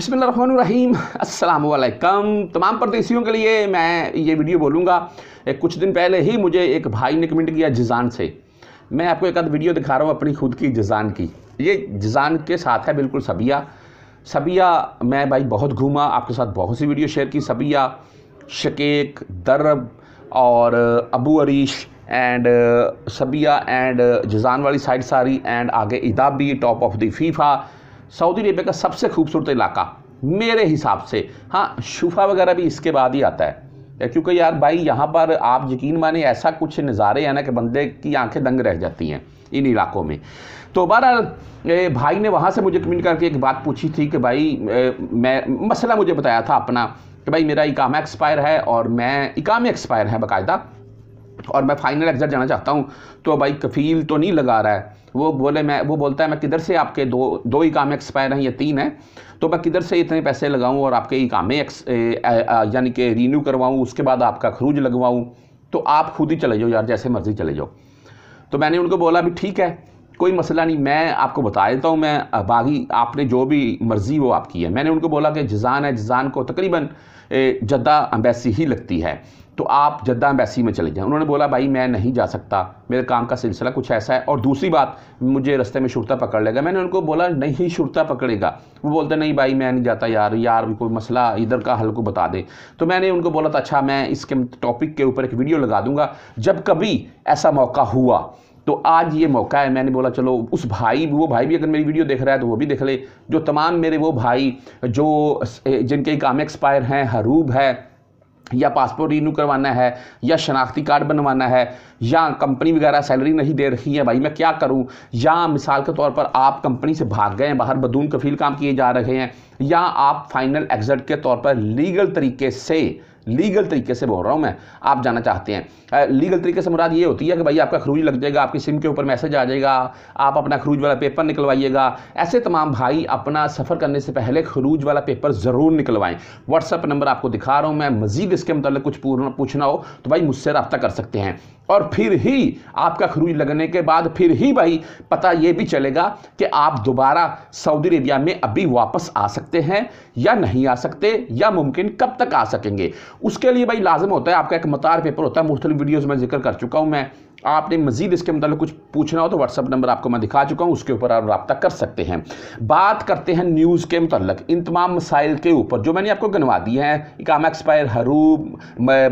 बिसमीम असलकम तमाम परदेशियों के लिए मैं ये वीडियो बोलूँगा कुछ दिन पहले ही मुझे एक भाई ने कमेंट किया जिजान से मैं आपको एक आध वीडियो दिखा रहा हूँ अपनी खुद की जिजान की ये जिजान के साथ है बिल्कुल सबिया सबिया मैं भाई बहुत घूमा आपके साथ बहुत सी वीडियो शेयर की सबिया शकेक दरब और Abu Arish and Sabya and Jizan वाली साइड सारी एंड आगे इदाबी top of the Fifa Saudi Arabia का सबसे खूबसूरत इलाका मेरे हिसाब से हाँ शुफा वगैरह भी इसके बाद ही आता है क्योंकि यार भाई यहाँ पर आप यकीन माने ऐसा कुछ नज़ारे हैं ना कि बंदे की आंखें दंग रह जाती हैं इन इलाकों में तो बहरहाल भाई ने वहाँ से मुझे कमेंट करके एक बात पूछी थी कि भाई मैं मसला मुझे बताया था अपना कि भाई मेरा इकामा एक्सपायर है और मैं इकाम एक्सपायर है बाकायदा और मैं फाइनल एग्ज़ाम जाना चाहता हूँ तो भाई कफ़ील तो नहीं लगा रहा है वो बोले मैं वो बोलता है मैं किधर से आपके दो दो ही काम एक्सपायर हैं या तीन हैं तो मैं किधर से इतने पैसे लगाऊं और आपके कामें यानी कि रीन्यू करवाऊं उसके बाद आपका खरूज लगवाऊं तो आप खुद ही चले जाओ यार जैसे मर्ज़ी चले जाओ तो मैंने उनको बोला भी ठीक है कोई मसला नहीं मैं आपको बता देता हूँ मैं बागी आपने जो भी मर्ज़ी वो आपकी है मैंने उनको बोला कि जिजान है जिजान को तकरीबन जद्दा अम्बेसी ही लगती है तो आप जद्दा अम्बेसी में चले जाएं उन्होंने बोला भाई मैं नहीं जा सकता मेरे काम का सिलसिला कुछ ऐसा है और दूसरी बात मुझे रस्ते में शुरता पकड़ लेगा मैंने उनको बोला नहीं शुरता पकड़ेगा वो बोलते नहीं भाई मैं नहीं जाता यार यार कोई मसला इधर का हल को बता दे तो मैंने उनको बोला था अच्छा मैं इसके टॉपिक के ऊपर एक वीडियो लगा दूंगा जब कभी ऐसा मौका हुआ तो आज ये मौका है मैंने बोला चलो उस भाई वो भाई भी अगर मेरी वीडियो देख रहा है तो वो भी देख ले जो तमाम मेरे वो भाई जो जिनके काम एक्सपायर हैं हरूब है या पासपोर्ट रीन्यू करवाना है या शनाख्ती कार्ड बनवाना है या कंपनी वगैरह सैलरी नहीं दे रही है भाई मैं क्या करूं या मिसाल के तौर पर आप कंपनी से भाग गए हैं बाहर बदून कफील काम किए जा रहे हैं या आप फाइनल एग्जट के तौर पर लीगल तरीके से लीगल तरीके से बोल रहा हूँ मैं आप जाना चाहते हैं लीगल तरीके से मुराद ये होती है कि भाई आपका खरूज लग जाएगा आपकी सिम के ऊपर मैसेज आ जाएगा आप अपना खरूज वाला पेपर निकलवाइएगा ऐसे तमाम भाई अपना सफ़र करने से पहले खरूज वाला पेपर ज़रूर निकलवाएं व्हाट्सअप नंबर आपको दिखा रहा हूँ मैं मजीद इसके मतलब कुछ पूछना हो तो भाई मुझसे रब्ता कर सकते हैं और फिर ही आपका खरूज लगने के बाद फिर ही भाई पता ये भी चलेगा कि आप दोबारा सऊदी अरेबिया में अभी वापस आ सकते हैं या नहीं आ सकते या मुमकिन कब तक आ सकेंगे उसके लिए भाई लाजम होता है आपका एक मतार पेपर होता है मुख्तलिफ वीडियोज़ में जिक्र कर चुका हूँ मैं आपने मजीद इसके मतलब कुछ पूछना हो तो व्हाट्सअप नंबर आपको मैं दिखा चुका हूँ उसके ऊपर आप रबा कर सकते हैं बात करते हैं न्यूज़ के मतलब इन तमाम मसाइल के ऊपर जो मैंने आपको गनवा दिए हैं इकाम एक्सपायर हरूब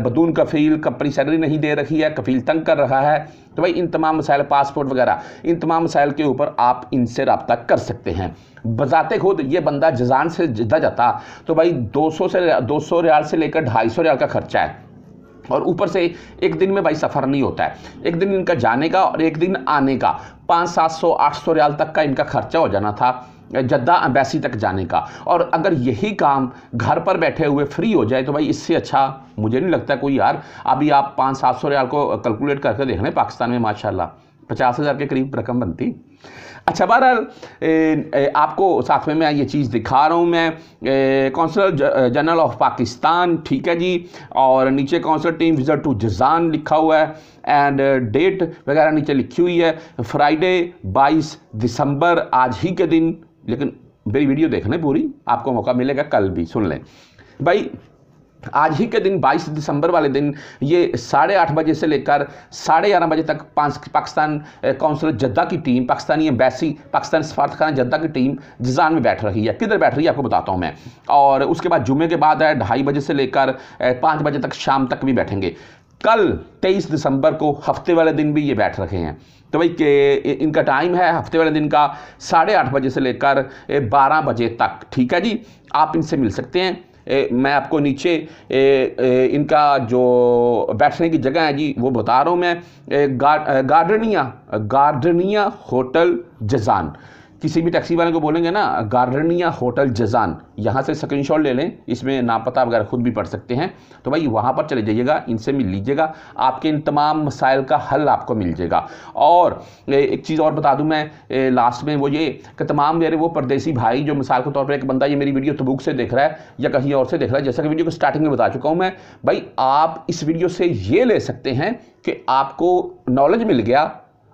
बदून कफील कंपनी सैलरी नहीं दे रही है कफील तंग कर रहा है तो भाई इन तमाम मसाइल पासपोर्ट वगैरह इन तमाम मसाइल के ऊपर आप इनसे रबता कर सकते हैं बजाते खुद ये बंदा जजान से जिदा जाता तो भाई 200 से 200 रियाल से लेकर ढाई सौ रियाल का खर्चा है और ऊपर से एक दिन में भाई सफ़र नहीं होता है एक दिन इनका जाने का और एक दिन आने का पाँच सात सौ आठ सौ रियाल तक का इनका खर्चा हो जाना था जद्दा अम्बैसी तक जाने का और अगर यही काम घर पर बैठे हुए फ्री हो जाए तो भाई इससे अच्छा मुझे नहीं लगता कोई यार अभी आप पाँच सात सौ रियाल को कैलकुलेट करके देख लें पाकिस्तान में माशाल्लाह पचास हज़ार के करीब रकम बनती अच्छा बहरहाल आपको साथ में मैं ये चीज़ दिखा रहा हूँ मैं कौंसलर जनरल ऑफ पाकिस्तान ठीक है जी और नीचे consular team visit to Jazan लिखा हुआ है एंड डेट वगैरह नीचे लिखी हुई है फ्राइडे 22 दिसंबर आज ही के दिन लेकिन मेरी वीडियो देखने पूरी आपको मौका मिलेगा कल भी सुन लें भाई आज ही के दिन 22 दिसंबर वाले दिन ये साढ़े आठ बजे से लेकर साढ़े ग्यारह बजे तक पाकिस्तान काउंसिल जद्दा की टीम पाकिस्तानी एम्बेसी पाकिस्तान सफारतखाना जद्दा की टीम जिजान में बैठ रही है किधर बैठ रही है आपको बताता हूँ मैं और उसके बाद जुमे के बाद है ढाई बजे से लेकर पाँच बजे तक शाम तक भी बैठेंगे कल 23 दिसंबर को हफ्ते वाले दिन भी ये बैठ रखे हैं तो भाई के इनका टाइम है हफ्ते वाले दिन का साढ़े आठ बजे से लेकर बारह बजे तक ठीक है जी आप इनसे मिल सकते हैं ए, मैं आपको नीचे ए, ए, इनका जो बैठने की जगह है जी वो बता रहा हूँ मैं गार गार्डनिया गार्डनिया होटल जजान किसी भी टैक्सी वाले को बोलेंगे ना गार्डनिया होटल जजान यहाँ से स्क्रीनशॉट ले लें इसमें नाम पता वगैरह खुद भी पढ़ सकते हैं तो भाई वहाँ पर चले जाइएगा इनसे मिल लीजिएगा आपके इन तमाम मसाइल का हल आपको मिल जाएगा और एक चीज़ और बता दूँ मैं लास्ट में वो ये कि तमाम मेरे वो परदेसी भाई जो मिसाल के तौर पर एक बंदा ये मेरी वीडियो तबुक से देख रहा है या कहीं और से देख रहा है जैसा कि वीडियो को स्टार्टिंग में बता चुका हूँ मैं भाई आप इस वीडियो से ये ले सकते हैं कि आपको नॉलेज मिल गया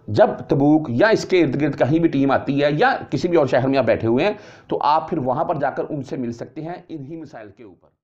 जब तबूक या इसके इर्द गिर्द कहीं भी टीम आती है या किसी भी और शहर में आप बैठे हुए हैं तो आप फिर वहाँ पर जाकर उनसे मिल सकते हैं इन्हीं मिसाइल के ऊपर